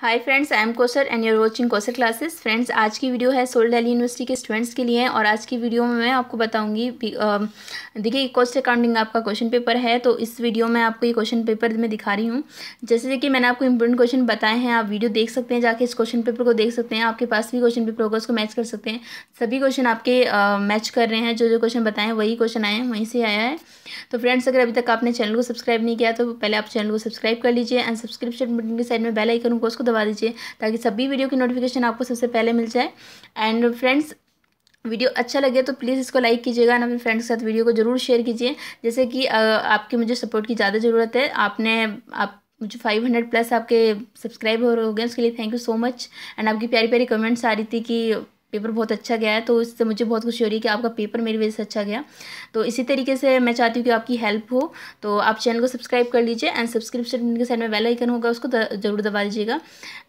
hi friends I am Kausar and you're watching Kausar classes friends आज की video है SOL Delhi university के स्टूडेंट्स के लिए और आज की वीडियो में मैं आपको बताऊंगी देखिए कॉस्ट अकाउंटिंग आपका क्वेश्चन पेपर है तो इस वीडियो में आपको ये क्वेश्चन पेपर में दिखा रही हूँ जैसे कि मैंने आपको इंपॉर्टेंट क्वेश्चन बताए हैं आप वीडियो देख सकते हैं जाके इस क्वेश्चन पेपर को देख सकते हैं आपके पास भी क्वेश्चन पेपर होगा उसको मैच कर सकते हैं सभी क्वेश्चन आपके मैच कर रहे हैं जो जो क्वेश्चन हैं वही क्वेश्चन आए हैं वहीं से आया है तो फ्रेंड्स अगर अभी तक आपने चैनल को सब्सक्राइब नहीं किया तो पहले आप चैनल को सब्सक्राइब कर लीजिए एंड सब्सक्रिप्शन बटन के साइड में बेल आइकन को उसको दबा दीजिए ताकि सभी वीडियो की नोटिफिकेशन आपको सबसे पहले मिल जाए एंड फ्रेंड्स वीडियो अच्छा लगे तो प्लीज़ इसको लाइक कीजिएगा एंड अपने फ्रेंड्स के साथ वीडियो को जरूर शेयर कीजिए जैसे कि आपकी मुझे सपोर्ट की ज़्यादा ज़रूरत है आपने आप मुझे 500 प्लस आपके सब्सक्राइबर हो गए उसके लिए thank you so much and आपकी प्यारी प्यारी कमेंट्स आ रही थी कि पेपर बहुत अच्छा गया है तो इससे मुझे बहुत खुशी हो रही है कि आपका पेपर मेरी वजह से अच्छा गया तो इसी तरीके से मैं चाहती हूँ कि आपकी हेल्प हो तो आप चैनल को सब्सक्राइब कर लीजिए एंड सब्सक्रिप्शन के साइड में वेल आइकन होगा उसको ज़रूर दबा लीजिएगा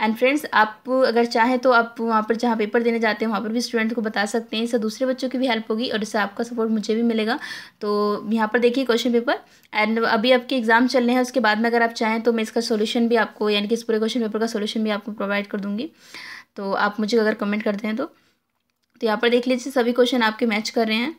एंड फ्रेंड्स आप अगर चाहें तो आप वहाँ पर जहाँ पेपर देने जाते हैं वहाँ पर भी स्टूडेंट को बता सकते हैं इससे दूसरे बच्चों की भी हेल्प होगी और इससे आपका सपोर्ट मुझे भी मिलेगा तो यहाँ पर देखिए क्वेश्चन पेपर एंड अभी आपके एग्ज़ाम चल रहे हैं उसके बाद में अगर आप चाहें तो मैं इसका सोल्यूशन भी आपको यानी कि इस पूरे क्वेश्चन पेपर का सोल्यूशन भी आपको प्रोवाइड कर दूँगी तो आप मुझे अगर कमेंट करते हैं तो तो यहाँ पर देख लीजिए सभी क्वेश्चन आपके मैच कर रहे हैं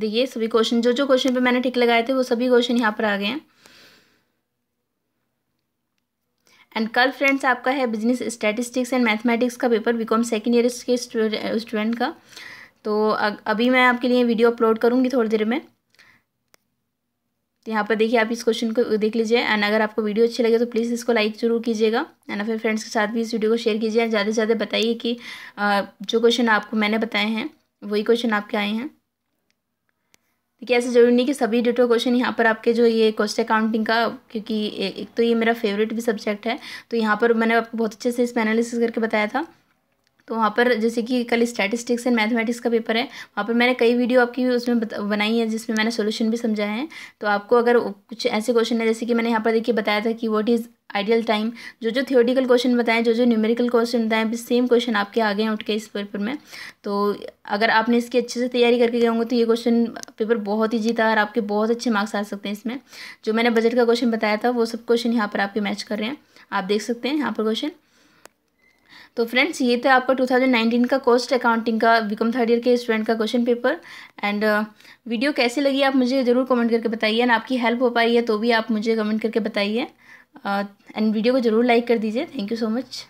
देखिए सभी क्वेश्चन जो जो क्वेश्चन पे मैंने टिक लगाए थे वो सभी क्वेश्चन यहाँ पर आ गए हैं एंड कल फ्रेंड्स आपका है बिजनेस स्टैटिस्टिक्स एंड मैथमेटिक्स का पेपर बीकॉम सेकेंड ईयर के स्टूडेंट का तो अभी मैं आपके लिए वीडियो अपलोड करूँगी थोड़ी देर में तो यहाँ पर देखिए आप इस क्वेश्चन को देख लीजिए एंड अगर आपको वीडियो अच्छी लगे तो प्लीज़ इसको लाइक जरूर कीजिएगा एंड अपने फ्रेंड्स के साथ भी इस वीडियो को शेयर कीजिए ज़्यादा से ज़्यादा बताइए कि जो क्वेश्चन आपको मैंने बताए हैं वही क्वेश्चन आपके आए हैं देखिए ऐसे जरूरी नहीं कि सभी डिटो क्वेश्चन यहाँ पर आपके जो ये कॉस्ट अकाउंटिंग का क्योंकि एक तो ये मेरा फेवरेट भी सब्जेक्ट है तो यहाँ पर मैंने आपको बहुत अच्छे से इसमें एनालिसिस करके बताया था तो वहाँ पर जैसे कि कल स्टैटिस्टिक्स एंड मैथमेटिक्स का पेपर है वहाँ पर मैंने कई वीडियो आपकी उसमें बनाई है जिसमें मैंने सोल्यूशन भी समझाए है तो आपको अगर कुछ ऐसे क्वेश्चन है जैसे कि मैंने यहाँ पर देखिए बताया था कि व्हाट इज़ आइडियल टाइम जो जो थियोटिकल क्वेश्चन बताएं जो जो न्यूमेरिकल क्वेश्चन बताएं भी सेम क्वेश्चन आपके आ गए हैं उठ के इस पेपर में तो अगर आपने इसकी अच्छे से तैयारी करके गए होंगे तो ये क्वेश्चन पेपर बहुत ही जीता और आपके बहुत अच्छे मार्क्स आ सकते हैं इसमें जो मैंने बजट का क्वेश्चन बताया था वो सब क्वेश्चन यहाँ पर आपके मैच कर रहे हैं आप देख सकते हैं यहाँ पर क्वेश्चन तो फ्रेंड्स ये था आपका 2019 का कॉस्ट अकाउंटिंग का बिकम थर्ड ईयर के स्टूडेंट का क्वेश्चन पेपर एंड वीडियो कैसी लगी आप मुझे ज़रूर कमेंट करके बताइए एंड आपकी हेल्प हो पाई है तो भी आप मुझे कमेंट करके बताइए एंड uh, वीडियो को ज़रूर लाइक कर दीजिए थैंक यू सो मच